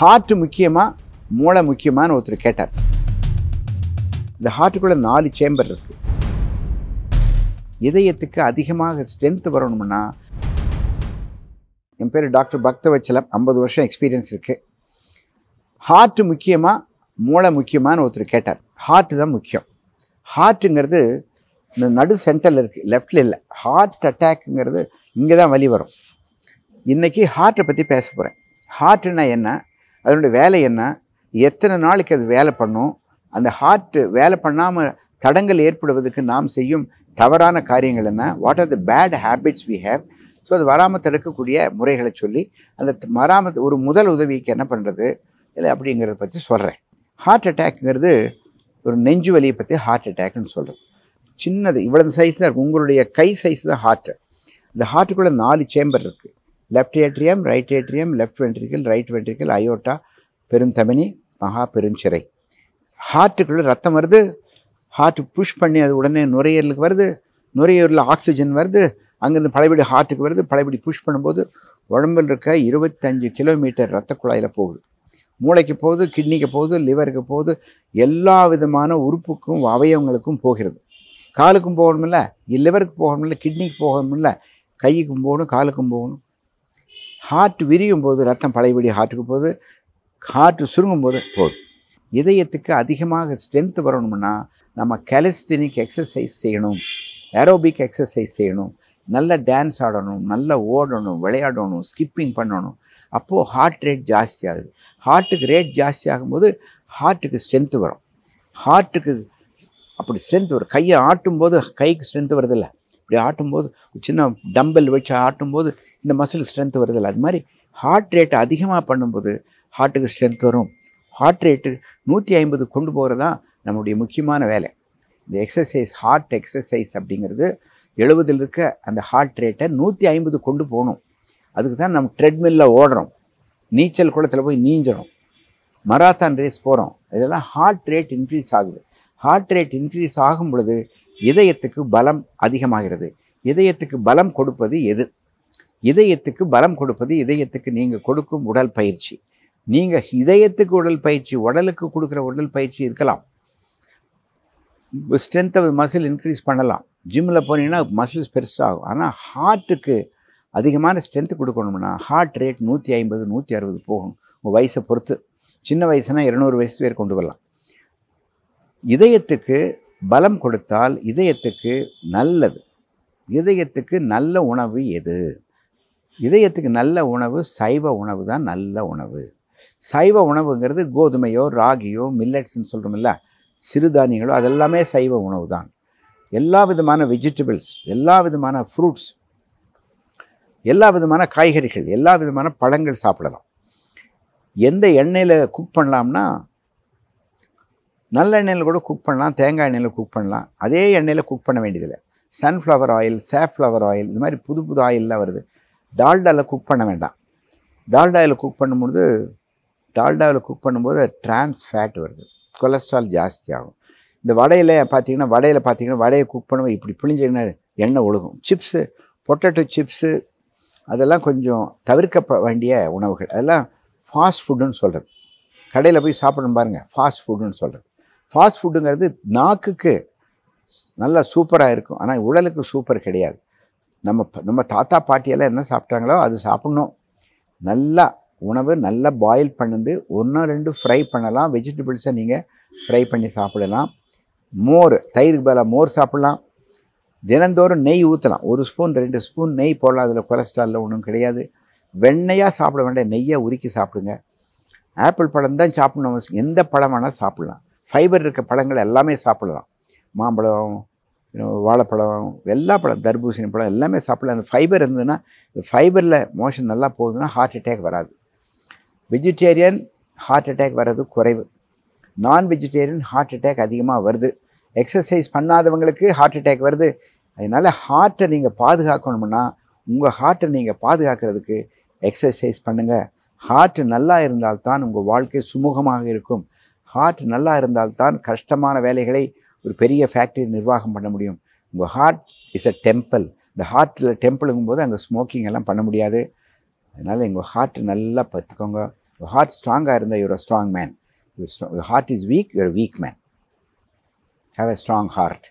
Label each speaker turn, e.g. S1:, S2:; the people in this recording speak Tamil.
S1: ஹார்ட் முக்கியமாக மூளை முக்கியமானு ஒருத்தர் கேட்டார் இந்த ஹார்ட்டுக்குள்ளே நாலு சேம்பர் இருக்குது இதயத்துக்கு அதிகமாக ஸ்ட்ரென்த் வரணும்னா என் பேர் டாக்டர் பக்த வச்சலம் ஐம்பது வருஷம் எக்ஸ்பீரியன்ஸ் இருக்குது ஹார்ட்டு முக்கியமாக மூளை முக்கியமானு ஒருத்தர் கேட்டார் ஹார்ட்டு தான் முக்கியம் ஹார்ட்டுங்கிறது இந்த நடு சென்டரில் இருக்குது லெஃப்டில் இல்லை ஹார்ட் அட்டாக்குங்கிறது இங்கே தான் வழி வரும் இன்றைக்கி ஹார்ட்டை பற்றி பேச போகிறேன் ஹார்ட்டுன்னா என்ன அதனுடைய வேலை என்ன எத்தனை நாளைக்கு அது வேலை பண்ணும் அந்த ஹார்ட்டு வேலை பண்ணாமல் தடங்கள் ஏற்படுவதற்கு நாம் செய்யும் தவறான காரியங்கள் என்ன what are the bad habits we have so அது வராமல் தடுக்கக்கூடிய முறைகளை சொல்லி அந்த வராமல் ஒரு முதல் உதவிக்கு என்ன பண்ணுறது இல்லை அப்படிங்கிறத பற்றி சொல்கிறேன் ஹார்ட் அட்டாக்ங்கிறது ஒரு நெஞ்சு வலியை பற்றி ஹார்ட் அட்டாக்னு சொல்கிறது சின்னது இவ்வளவு சைஸ் தான் இருக்கும் உங்களுடைய கை சைஸ் தான் ஹார்ட்டு இந்த ஹார்ட்டுக்குள்ளே நாலு சேம்பர் இருக்குது left atrium right atrium left ventricle right ventricle aorta பெருந்தமனி மகா பெருஞ்சிறை ஹார்ட்டுக்குள்ளே ரத்தம் வருது ஹார்ட்டு புஷ் பண்ணி அது உடனே நுரையீரலுக்கு வருது நுரையீரலில் ஆக்சிஜன் வருது அங்கேருந்து பழையபடி ஹார்ட்டுக்கு வருது பழையபடி புஷ் பண்ணும்போது உடம்பில் இருக்க இருபத்தஞ்சு கிலோமீட்டர் ரத்த குழாயில் போகுது மூளைக்கு போகுது கிட்னிக்கு போகுது லிவருக்கு போகுது எல்லா விதமான உறுப்புக்கும் அவயவங்களுக்கும் போகிறது காலுக்கும் போகணுமில்ல லிவருக்கு போகணுமில்ல கிட்னிக்கு போகணுமில்ல கைக்கும் போகணும் காலுக்கும் போகணும் ஹார்ட் விரியும் போது ரத்தம் பழையபடி ஹார்ட்டுக்கு போது ஹார்ட் சுருங்கும் போது போதும் இதயத்துக்கு அதிகமாக ஸ்ட்ரென்த் வரணும்னா நம்ம கெலஸ்டினிக் எக்ஸசைஸ் செய்யணும் ஏரோபிக் எக்ஸசைஸ் செய்யணும் நல்ல டான்ஸ் ஆடணும் நல்ல ஓடணும் விளையாடணும் ஸ்கிப்பிங் பண்ணணும் அப்போது ஹார்ட் ரேட் ஜாஸ்தி ஆகுது ஹார்ட்டுக்கு ரேட் ஜாஸ்தி ஆகும்போது ஹார்ட்டுக்கு ஸ்ட்ரென்த்து வரும் ஹார்ட்டுக்கு அப்படி ஸ்ட்ரென்த் வரும் கையை ஆட்டும் போது கைக்கு ஸ்ட்ரென்த் வருதில்லை இப்படி ஆட்டும்போது சின்ன டம்பல் வச்சு ஆட்டும்போது இந்த மசில் ஸ்ட்ரென்த் வருதில்ல அது மாதிரி ஹார்ட் ரேட் அதிகமாக பண்ணும்போது ஹார்ட்டுக்கு ஸ்ட்ரென்த் வரும் ஹார்ட் ரேட்டு நூற்றி ஐம்பது கொண்டு போகிறது தான் நம்முடைய முக்கியமான வேலை இந்த எக்ஸசைஸ் ஹார்ட் எக்ஸசைஸ் அப்படிங்கிறது எழுபதில் இருக்க அந்த ஹார்ட் ரேட்டை நூற்றி ஐம்பது கொண்டு போகணும் அதுக்கு தான் நம்ம ட்ரெட்மில்லில் ஓடுறோம் நீச்சல் குளத்தில் போய் நீஞ்சிடும் மராத்தான் ரேஸ் போகிறோம் இதெல்லாம் ஹார்ட் ரேட் இன்க்ரீஸ் ஆகுது ஹார்ட் ரேட் இன்க்ரீஸ் ஆகும் பொழுது இதயத்துக்கு பலம் அதிகமாகிறது இதயத்துக்கு பலம் கொடுப்பது எது இதயத்துக்கு பலம் கொடுப்பது இதயத்துக்கு நீங்கள் கொடுக்கும் உடல் பயிற்சி நீங்கள் இதயத்துக்கு உடல் பயிற்சி உடலுக்கு கொடுக்குற உடல் பயிற்சி இருக்கலாம் ஸ்ட்ரென்த் ஆஃப் மசில் இன்க்ரீஸ் பண்ணலாம் ஜிம்மில் போனீங்கன்னா மசில்ஸ் பெருசாகும் ஆனால் ஹார்ட்டுக்கு அதிகமான ஸ்ட்ரென்த்து கொடுக்கணும்னா ஹார்ட் ரேட் நூற்றி ஐம்பது நூற்றி அறுபது போகணும் உங்கள் வயசை பொறுத்து சின்ன வயசுனா இரநூறு வயசு பேர் கொண்டு வரலாம் இதயத்துக்கு பலம் கொடுத்தால் இதயத்துக்கு நல்லது இதயத்துக்கு நல்ல உணவு எது இதயத்துக்கு நல்ல உணவு சைவ உணவு தான் நல்ல உணவு சைவ உணவுங்கிறது கோதுமையோ ராகியோ மில்லட்ஸ்ன்னு சொல்கிறோம்ல சிறுதானியங்களோ அதெல்லாமே சைவ உணவு தான் எல்லா விதமான வெஜிடபிள்ஸ் எல்லா விதமான ஃப்ரூட்ஸ் எல்லா விதமான காய்கறிகள் எல்லா விதமான பழங்கள் சாப்பிடலாம் எந்த எண்ணெயில் குக் பண்ணலாம்னா நல்ல எண்ணெயில் கூட குக் பண்ணலாம் தேங்காய் எண்ணெயில் குக் பண்ணலாம் அதே எண்ணெயில் குக் பண்ண வேண்டியதில்லை சன்ஃப்ளவர் ஆயில் சேஃப்ளவர் ஆயில் இந்த மாதிரி புது புது ஆயிலெலாம் வருது டால்டாவில் குக் பண்ண வேண்டாம் டால்டாவில் குக் பண்ணும்பொழுது டால்டாவில் குக் பண்ணும்போது ட்ரான்ஸ் ஃபேட் வருது கொலஸ்ட்ரால் ஜாஸ்தி ஆகும் இந்த வடையில் பார்த்தீங்கன்னா வடையில் பார்த்தீங்கன்னா வடையை குக் பண்ணுவோம் இப்படி பிழிஞ்சிங்கன்னா எண்ணெய் ஒழுகும் சிப்ஸு பொட்டேட்டோ சிப்ஸு அதெல்லாம் கொஞ்சம் தவிர்க்க வேண்டிய உணவுகள் அதெல்லாம் ஃபாஸ்ட் ஃபுட்டுன்னு சொல்கிறது கடையில் போய் சாப்பிடணும் பாருங்கள் ஃபாஸ்ட் ஃபுட்டுன்னு சொல்கிறது ஃபாஸ்ட் ஃபுட்டுங்கிறது நாக்குக்கு நல்லா சூப்பராக இருக்கும் ஆனால் உடலுக்கு சூப்பர் கிடையாது நம்ம நம்ம தாத்தா பாட்டியெல்லாம் என்ன சாப்பிட்டாங்களோ அது சாப்பிட்ணும் நல்லா உணவு நல்லா பாயில் பண்ணுது ஒன்று ரெண்டு ஃப்ரை பண்ணலாம் வெஜிடபிள்ஸை நீங்கள் ஃப்ரை பண்ணி சாப்பிடலாம் மோர் தயிருக்கு பதிலாக மோர் சாப்பிட்லாம் தினந்தோறும் நெய் ஊற்றலாம் ஒரு ஸ்பூன் ரெண்டு ஸ்பூன் நெய் போடலாம் அதில் கொலஸ்ட்ராலில் ஒன்றும் கிடையாது வெண்ணையாக சாப்பிட வேண்டிய நெய்யை உருக்கி சாப்பிடுங்க ஆப்பிள் பழம் தான் சாப்பிடணும் எந்த பழம் வேணால் சாப்பிட்லாம் ஃபைபர் இருக்க பழங்கள் எல்லாமே சாப்பிடலாம் மாம்பழம் வாழைப்பழம் எல்லா பழம் தர்பூசணி பழம் எல்லாமே சாப்பிடலாம் அந்த ஃபைபர் இருந்ததுன்னா இந்த ஃபைபரில் மோஷன் நல்லா போகுதுன்னா ஹார்ட் அட்டேக் வராது வெஜிடேரியன் ஹார்ட் அட்டேக் வர்றது குறைவு நான் வெஜிடேரியன் ஹார்ட் அட்டேக் அதிகமாக வருது எக்ஸசைஸ் பண்ணாதவங்களுக்கு ஹார்ட் அட்டேக் வருது அதனால் ஹார்ட்டை நீங்கள் பாதுகாக்கணும்னா உங்கள் ஹார்ட்டை நீங்கள் பாதுகாக்கிறதுக்கு எக்ஸசைஸ் பண்ணுங்கள் ஹார்ட் நல்லா இருந்தால்தான் உங்கள் வாழ்க்கை சுமூகமாக இருக்கும் ஹார்ட் நல்லா இருந்தால்தான் கஷ்டமான வேலைகளை ஒரு பெரிய ஃபேக்ட்ரி நிர்வாகம் பண்ண முடியும் உங்கள் ஹார்ட் இஸ் அ டெம்பிள் இந்த ஹார்ட்டில் டெம்பிளுங்கும் போது அங்கே ஸ்மோக்கிங் எல்லாம் பண்ண முடியாது அதனால் எங்கள் ஹார்ட் நல்லா பார்த்துக்கோங்க உங்கள் ஹார்ட் ஸ்ட்ராங்காக இருந்தால் you're a strong man your heart is weak you're weak man have a strong heart